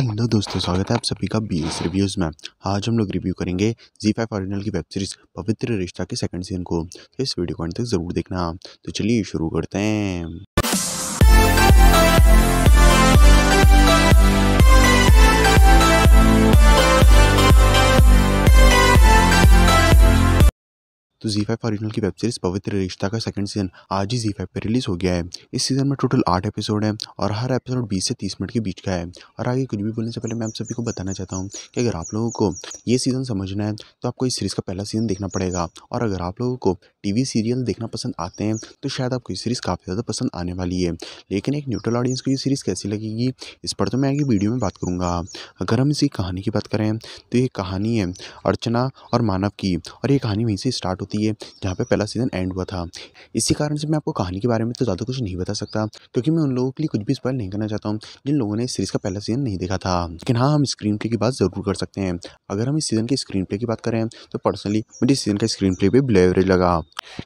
hello दोस्तों स्वागत है आप सभी का बी रिव्यूज़ में आज हम लोग रिव्यू करेंगे जी फाइव ऑरिजिनल की वेब सीरीज पवित्र रिश्ता के सेकंड सीजन को तो इस वीडियो को अंत तक ज़रूर देखना तो चलिए शुरू करते हैं तो जी फाइव ऑरिजिनल की वेब सीरीज़ पवित्र रिश्ता का सेकंड सीजन आज ही जी फाइव पर रिलीज़ हो गया है इस सीज़न में टोटल आठ एपिसोड है और हर एपिसोड बीस से तीस मिनट के बीच का है और आगे कुछ भी बोलने से पहले मैं आप सभी को बताना चाहता हूँ कि अगर आप लोगों को ये सीज़न समझना है तो आपको इस सीरीज़ का पहला सीज़न देखना पड़ेगा और अगर आप लोगों को टी सीरियल देखना पसंद आते हैं तो शायद आपको ये सीरीज़ काफ़ी ज़्यादा पसंद आने वाली है लेकिन एक न्यूट्रल ऑडियंस को ये सीरीज़ कैसी लगेगी इस पर तो मैं आगे वीडियो में बात करूँगा अगर हम इसी कहानी की बात करें तो ये कहानी है अर्चना और मानव की और ये कहानी वहीं से स्टार्ट होती है जहाँ पे पहला सीज़न एंड हुआ था इसी कारण से मैं आपको कहानी के बारे में तो ज़्यादा कुछ नहीं बता सकता क्योंकि मैं उन लोगों के लिए कुछ भी स्पॉइल नहीं करना चाहता हूँ जिन लोगों ने इस सीरीज़ का पहला सीज़न नहीं देखा था लेकिन हाँ हम स्क्रीन प्ले की बात ज़रूर कर सकते हैं अगर हम इस सीज़न के स्क्रीन प्ले की बात करें तो पर्सनली मुझे इस सीज़न का स्क्रीन प्ले भी ब्लेवरेज लगा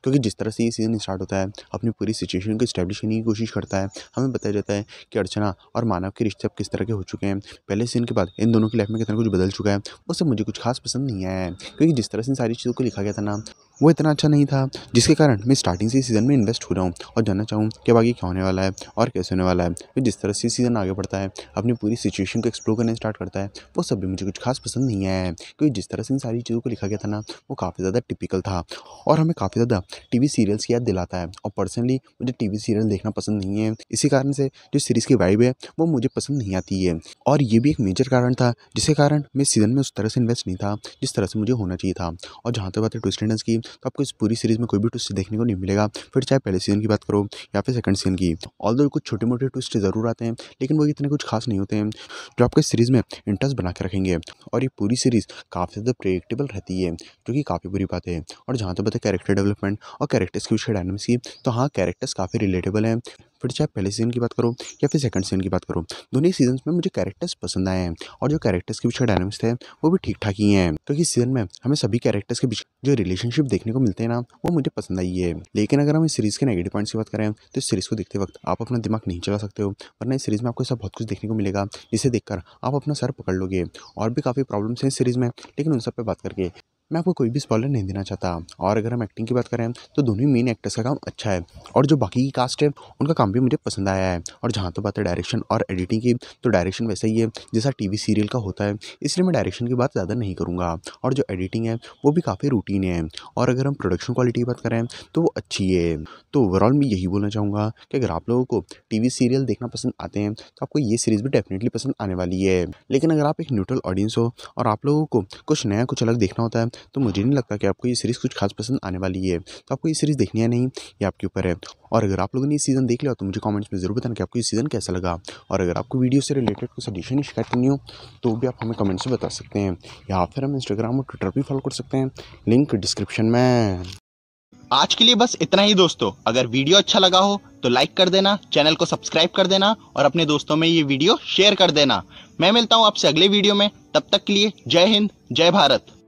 क्योंकि जिस तरह से ये सीज़न स्टार्ट होता है अपनी पूरी सिचुएशन को स्टैब्लिश करने की कोशिश करता है हमें बताया जाता है कि अर्चना और मानव के रिश्ते अब किस तरह के हो चुके हैं पहले सीजन के बाद इन दोनों की लाइफ में कितना कुछ बदल चुका है वो सब मुझे कुछ खास पसंद नहीं आया है क्योंकि जिस तरह से इन सारी चीज़ों को लिखा गया था ना वो इतना अच्छा नहीं था जिसके कारण मैं स्टार्टिंग से सीज़न में इन्वेस्ट हो रहा हूँ और जानना चाहूँ कि अब आगे क्या होने वाला है और कैसे होने वाला है वो तो जिस तरह से सीज़न आगे बढ़ता है अपनी पूरी सिचुएशन को एक्सप्लोर करने स्टार्ट करता है वो सब भी मुझे कुछ खास पसंद नहीं आया है क्योंकि जिस तरह से इन सारी चीज़ों को लिखा गया था ना वो काफ़ी ज़्यादा टिपिकल था और हमें काफ़ी ज़्यादा टी सीरियल्स की याद दिलाता है और पर्सनली मुझे टी सीरियल देखना पसंद नहीं है इसी कारण से जो सीरीज़ की वाइब है वो मुझे पसंद नहीं आती है और ये भी एक मेजर कारण था जिसके कारण मैं सीज़न में उस तरह से इन्वेस्ट नहीं था जिस तरह से मुझे होना चाहिए था और जहाँ तक बात है ट्विस्ट की तो आपको इस पूरी सीरीज़ में कोई भी ट्विस्ट देखने को नहीं मिलेगा फिर चाहे पहले सीजन की बात करो या फिर सेकंड सीजन की ऑल कुछ छोटे मोटे ट्विस्ट ज़रूर आते हैं लेकिन वो इतने कुछ खास नहीं होते हैं जो आपके इस सीरीज़ में इंटरेस्ट बना के रखेंगे और ये पूरी सीरीज़ काफ़ी ज़्यादा प्रेडिक्टेबल रहती है जो कि काफ़ी बुरी बात है और जहाँ तक तो बताए कैरेक्टर डेवलपमेंट और कैरेक्टर्स की विषय डायनमिक्स की तो हाँ कैरेक्टर्स काफ़ी रिलेटेबल हैं फिर चाहे पहले सीजन की बात करो या फिर सेकंड सीजन की बात करो दोनों ही सीजन में मुझे कैरेक्टर्स पसंद आए हैं और जो कैरेक्टर्स के पीछे डायनामिक्स थे वो भी ठीक ठाक ही हैं क्योंकि सीजन में हमें सभी कैरेक्टर्स के बीच जो रिलेशनशिप देखने को मिलते हैं ना वो मुझे पसंद आई है लेकिन अगर हम इस सीरीज़ के नेगेटिव पॉइंट्स की बात करें तो इस सीरीज़ को देखते वक्त आप अपना दिमाग नहीं चला सकते हो वरना इस सीरीज़ में आपको ऐसा बहुत कुछ देखने को मिलेगा जिसे देखकर आप अपना सर पकड़ लोगे और भी काफ़ी प्रॉब्लम्स हैं इस सीरीज़ में लेकिन उन सब पर बात करके मैं आपको कोई भी स्पॉलर नहीं देना चाहता और अगर हम एक्टिंग की बात करें तो दोनों ही मेन एक्टर्स का काम अच्छा है और जो बाकी की कास्ट है उनका काम भी मुझे पसंद आया है और जहाँ तो बात है डायरेक्शन और एडिटिंग की तो डायरेक्शन वैसा ही है जैसा टीवी सीरियल का होता है इसलिए मैं डायरेक्शन की बात ज़्यादा नहीं करूँगा और जो एडिटिंग है वो भी काफ़ी रूटीन है और अगर हम प्रोडक्शन क्वालिटी की बात करें तो वो अच्छी है तो ओवरऑल मैं यही बोलना चाहूँगा कि अगर आप लोगों को टी सीरियल देखना पसंद आते हैं तो आपको ये सीरीज़ भी डेफिनेटली पसंद आने वाली है लेकिन अगर आप एक न्यूट्रल ऑडियंस हो और आप लोगों को कुछ नया कुछ अलग देखना होता है तो मुझे नहीं लगता कि आपको ये सीरीज़ कुछ खास पसंद आने वाली है तो आपको ये सीरीज़ देखनी है नहीं ये आपके ऊपर है और अगर आप लोगों ने ये सीज़न देख लिया तो मुझे कमेंट्स में ज़रूर बताना कि आपको ये सीज़न कैसा लगा और अगर आपको वीडियो से रिलेटेड कोई सजेशन शिकायत करनी हो तो भी आप हमें कमेंट्स में बता सकते हैं या फिर हम इंस्टाग्राम और ट्विटर भी फॉलो कर सकते हैं लिंक डिस्क्रिप्शन में आज के लिए बस इतना ही दोस्तों अगर वीडियो अच्छा लगा हो तो लाइक कर देना चैनल को सब्सक्राइब कर देना और अपने दोस्तों में ये वीडियो शेयर कर देना मैं मिलता हूँ आपसे अगले वीडियो में तब तक के लिए जय हिंद जय भारत